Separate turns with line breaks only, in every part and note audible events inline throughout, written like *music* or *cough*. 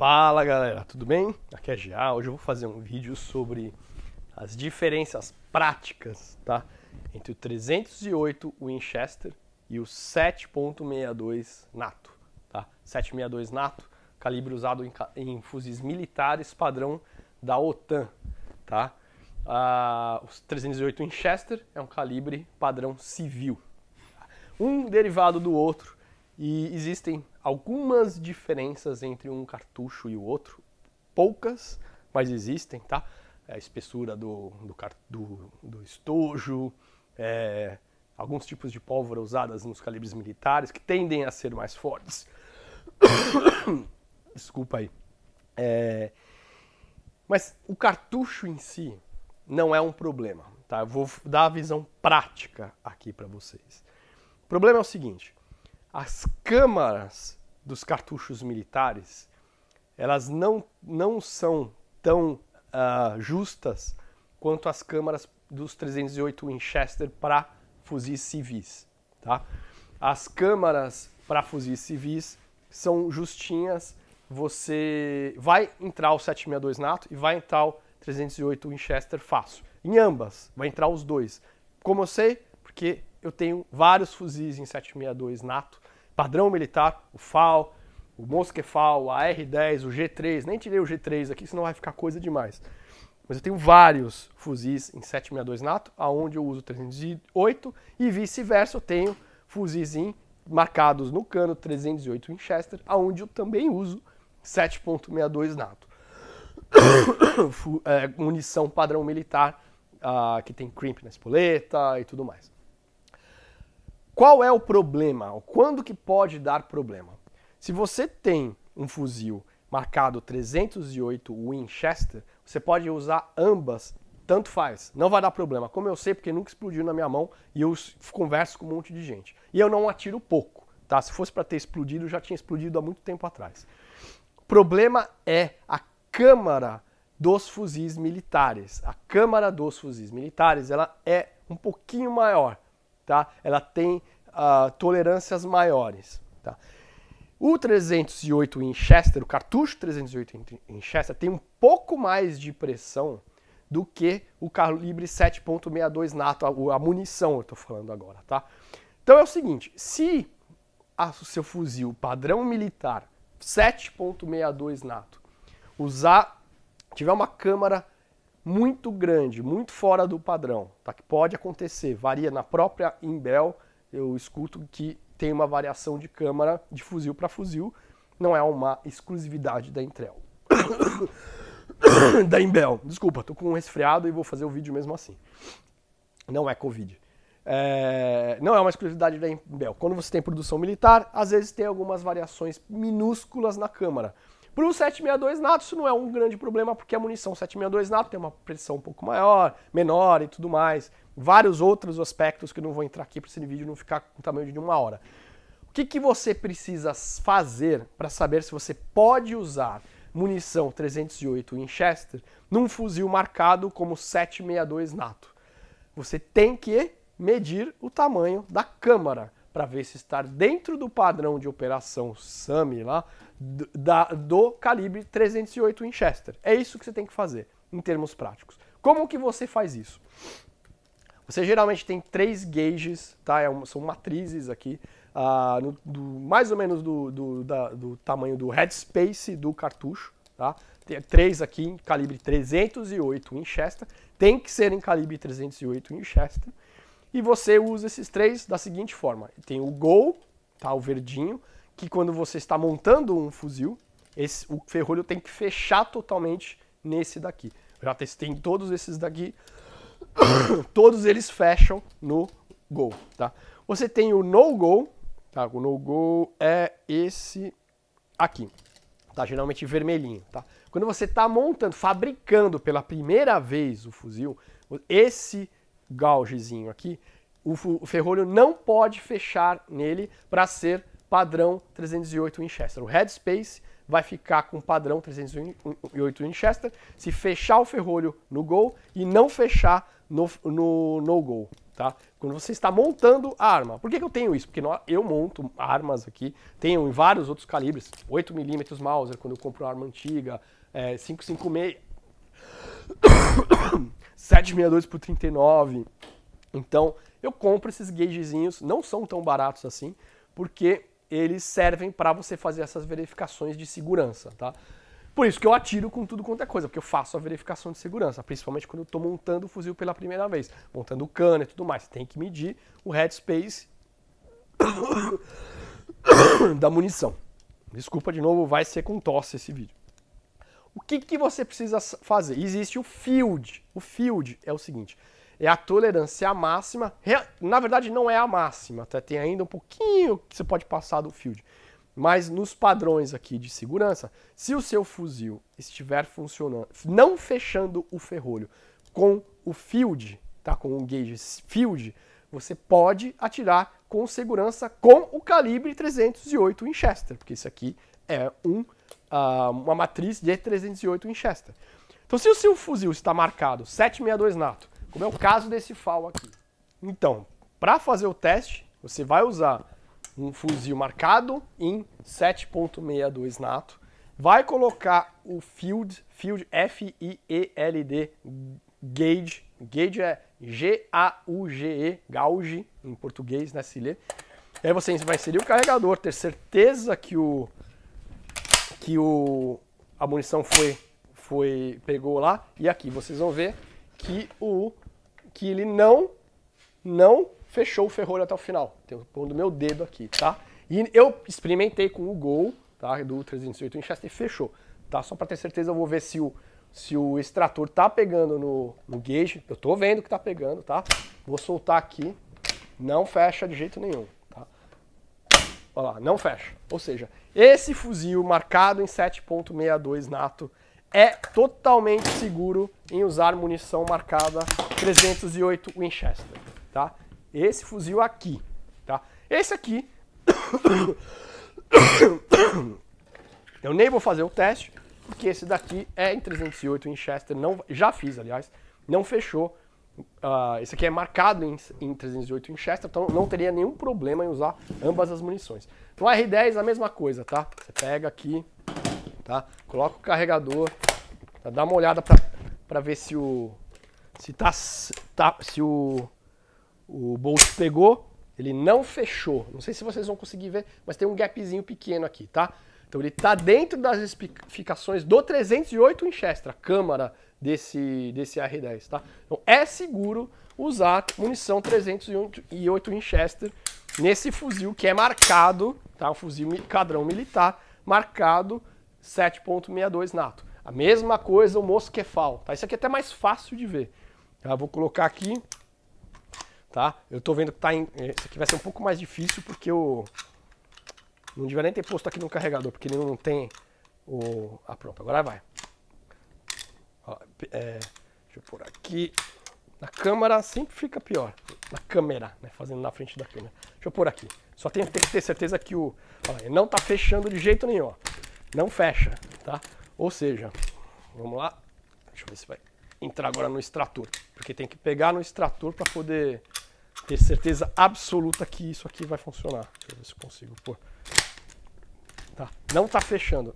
Fala galera, tudo bem? Aqui é Gia. Hoje eu vou fazer um vídeo sobre as diferenças práticas tá? entre o 308 Winchester e o 7.62 NATO. Tá? 7.62 NATO, calibre usado em, em, fuzis militares padrão da OTAN. Tá? Ah, o 308 Winchester é um calibre padrão civil. Um derivado do outro e existem algumas diferenças entre um cartucho e o outro, poucas, mas existem, tá? É a espessura do, do, do, do estojo, é, alguns tipos de pólvora usadas nos calibres militares, que tendem a ser mais fortes. *coughs* Desculpa aí. É, mas o cartucho em si não é um problema, tá? Eu vou dar a visão prática aqui para vocês. O problema é o seguinte: as câmaras dos cartuchos militares, elas não, não são tão uh, justas quanto as câmaras dos 308 Winchester para fuzis civis. Tá? As câmaras para fuzis civis são justinhas. Você vai entrar o 762 NATO e vai entrar o 308 Winchester fácil. Em ambas, vai entrar os dois. Como eu sei? Porque eu tenho vários fuzis em 762 NATO padrão militar, o FAL, o Mosquefal, a r 10 o G3, nem tirei o G3 aqui, senão vai ficar coisa demais. Mas eu tenho vários fuzis em 7.62 NATO, aonde eu uso 308 e vice-versa, eu tenho fuzis em, marcados no cano 308 Winchester, aonde eu também uso 7.62 NATO. *coughs* é, munição padrão militar, uh, que tem crimp na espoleta e tudo mais. Qual é o problema? Quando que pode dar problema? Se você tem um fuzil marcado 308 Winchester, você pode usar ambas, tanto faz, não vai dar problema. Como eu sei, porque nunca explodiu na minha mão e eu converso com um monte de gente. E eu não atiro pouco, tá? Se fosse para ter explodido, já tinha explodido há muito tempo atrás. O problema é a câmara dos fuzis militares. A câmara dos fuzis militares, ela é um pouquinho maior, tá? Ela tem uh, tolerâncias maiores, tá? O 308 Winchester, o cartucho 308 Winchester tem um pouco mais de pressão do que o calibre 7.62 NATO, a, munição eu estou falando agora, tá? Então é o seguinte, se o seu fuzil padrão militar 7.62 NATO usar tiver uma câmara muito grande, muito fora do padrão, tá? que pode acontecer, varia na própria Imbel, eu escuto que tem uma variação de câmara de fuzil para fuzil, não é uma exclusividade da Intel. *coughs* da Imbel, desculpa, tô com um resfriado e vou fazer o vídeo mesmo assim. Não é Covid. É, não é uma exclusividade da Imbel. Quando você tem produção militar, às vezes tem algumas variações minúsculas na câmara. Para o 762 nato isso não é um grande problema, porque a munição 762 nato tem uma pressão um pouco maior, menor e tudo mais. Vários outros aspectos que eu não vou entrar aqui para esse vídeo não ficar com o tamanho de uma hora. O que, que você precisa fazer para saber se você pode usar munição 308 Winchester num fuzil marcado como 762 nato? Você tem que medir o tamanho da câmara para ver se está dentro do padrão de operação SAMI lá do, da, do calibre 308 Winchester. É isso que você tem que fazer em termos práticos. Como que você faz isso? Você geralmente tem três gauges, tá? É uma, são matrizes aqui, uh, no, do, mais ou menos do, do, da, do tamanho do headspace do cartucho, tá? Tem três aqui em calibre 308 Winchester, tem que ser em calibre 308 Winchester. E você usa esses três da seguinte forma: tem o gol, tá, o verdinho, que quando você está montando um fuzil, esse, o ferrolho tem que fechar totalmente nesse daqui. Eu já testei todos esses daqui, *coughs* todos eles fecham no gol, tá? Você tem o no gol, tá? O no gol é esse aqui, tá? Geralmente vermelhinho, tá? Quando você está montando, fabricando pela primeira vez o fuzil, esse gaugezinho aqui, o, ferrolho não pode fechar nele para ser padrão 308 Winchester. O headspace vai ficar com padrão 308 Winchester se fechar o ferrolho no gol e não fechar no, no, no gol. Tá? Quando você está montando a arma. Por que, que eu tenho isso? Porque eu monto armas aqui, tenho em vários outros calibres, 8mm Mauser, quando eu compro uma arma antiga, é, 556, 7,62 *coughs* por 39. Então, eu compro esses gaugezinhos, não são tão baratos assim, porque eles servem para você fazer essas verificações de segurança, tá? Por isso que eu atiro com tudo quanto é coisa, porque eu faço a verificação de segurança, principalmente quando eu estou montando o fuzil pela primeira vez, montando o cano e tudo mais. Tem que medir o headspace *coughs* da munição. Desculpa de novo, vai ser com tosse esse vídeo. O que, que você precisa fazer? Existe o field. O field é o seguinte: é a tolerância máxima. Na verdade, não é a máxima, até tá? tem ainda um pouquinho que você pode passar do field. Mas nos padrões aqui de segurança, se o seu fuzil estiver funcionando, não fechando o ferrolho com o field, tá? Com o gauge field, você pode atirar com segurança com o calibre 308 Winchester, porque isso aqui é um uh, uma matriz de 308 Winchester. Então, se o seu fuzil está marcado 762 NATO, como é o caso desse FAL aqui, então, para fazer o teste, você vai usar um fuzil marcado em 7.62 NATO, vai colocar o field, field F I E L D gauge, gauge é G A U G E, gauge em português, né, se lê. E aí você vai inserir o carregador, ter certeza que o que o, a munição foi, foi pegou lá e aqui vocês vão ver que o que ele não não fechou o ferrolho até o final. o ponto do meu dedo aqui, tá? E eu experimentei com o Gol, tá? Do 308 Winchester e fechou, tá? Só para ter certeza eu vou ver se o se o extrator tá pegando no, no gauge, eu tô vendo que tá pegando, tá? Vou soltar aqui, não fecha de jeito nenhum. Olha lá, não fecha. Ou seja, esse fuzil marcado em 7.62 NATO é totalmente seguro em usar munição marcada 308 Winchester, tá? Esse fuzil aqui, tá? Esse aqui *coughs* Eu nem vou fazer o teste, porque esse daqui é em 308 Winchester, não já fiz, aliás, não fechou Uh, ah, esse aqui é marcado em, em 308 Winchester, então não teria nenhum problema em usar ambas as munições. No R10 a mesma coisa, tá? Você pega aqui, tá? Coloca o carregador, tá? dá uma olhada pra, pra ver se o... se tá... tá se o... o bolt pegou, ele não fechou. Não sei se vocês vão conseguir ver, mas tem um gapzinho pequeno aqui, tá? Então ele tá dentro das especificações do 308 Winchester, câmara desse, desse R10, tá? Então é seguro usar munição 308 Winchester nesse fuzil que é marcado, tá? Um fuzil cadrão militar marcado 7.62 NATO. A mesma coisa o Mosquefal, tá? Isso aqui é até mais fácil de ver. Eu tá? Vou colocar aqui, tá? Eu tô vendo que tá em... É, isso aqui vai ser um pouco mais difícil porque o... Não devia nem ter posto aqui no carregador, porque ele não tem o... Ah, pronto, agora vai. Ó, é, deixa eu pôr aqui. Na câmera sempre fica pior. Na câmera, né? Fazendo na frente da câmera. Deixa eu pôr aqui. Só tem, tem que ter certeza que o. Ó, ele não tá fechando de jeito nenhum. Ó. Não fecha, tá? Ou seja, vamos lá. Deixa eu ver se vai entrar agora no extrator. Porque tem que pegar no extrator para poder ter certeza absoluta que isso aqui vai funcionar. Deixa eu ver se consigo pôr. Tá? Não tá fechando.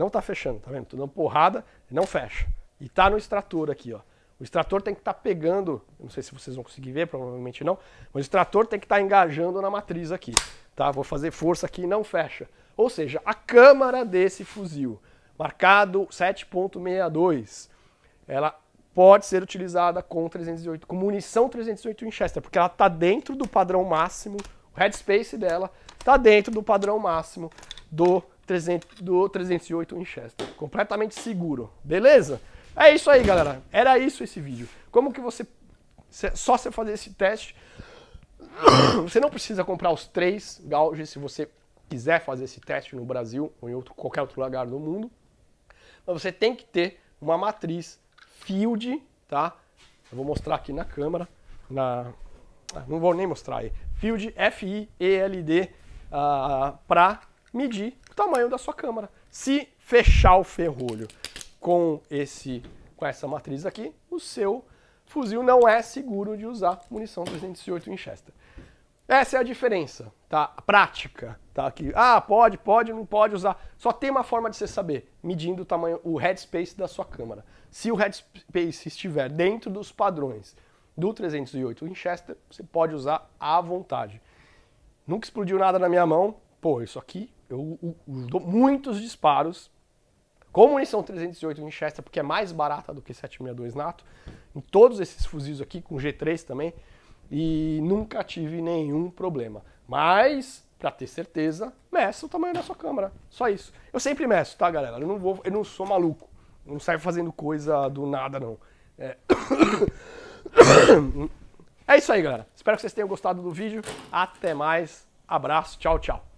Não está fechando, tá vendo? Estou dando porrada, não fecha. E está no extrator aqui, ó. O extrator tem que estar tá pegando, não sei se vocês vão conseguir ver, provavelmente não, mas o extrator tem que estar tá engajando na matriz aqui, tá? Vou fazer força aqui e não fecha. Ou seja, a câmara desse fuzil, marcado 7.62, ela pode ser utilizada com 308, com munição 308 Winchester, porque ela está dentro do padrão máximo, o headspace dela está dentro do padrão máximo do 300, do 308 Winchester. Completamente seguro. Beleza? É isso aí, galera. Era isso esse vídeo. Como que você... Só você fazer esse teste. *coughs* Você não precisa comprar os três gauges se você quiser fazer esse teste no Brasil ou em outro, qualquer outro lugar do mundo. Mas você tem que ter uma matriz field, tá? Eu vou mostrar aqui na câmera. Na... Ah, não vou nem mostrar aí. Field F-I-E-L-D uh, ah, para medir tamanho da sua câmera Se fechar o ferrolho com, esse, com essa matriz aqui, o seu fuzil não é seguro de usar munição 308 Winchester. Essa é a diferença, tá? A prática, tá? aqui ah, pode, pode, não pode usar. Só tem uma forma de você saber, medindo o tamanho, o headspace da sua câmera. Se o headspace estiver dentro dos padrões do 308 Winchester, você pode usar à vontade. Nunca explodiu nada na minha mão. Pô, isso aqui eu, eu, eu dou muitos disparos com munição 308 Winchester, porque é mais barata do que 762 NATO, em todos esses fuzis aqui, com G3 também, e nunca tive nenhum problema. Mas, para ter certeza, meça o tamanho da sua câmera. Só isso. Eu sempre meço, tá, galera? Eu não, vou, eu não sou maluco. Eu não saio fazendo coisa do nada, não. É... *coughs* é isso aí, galera. Espero que vocês tenham gostado do vídeo. Até mais. Abraço. Tchau, tchau.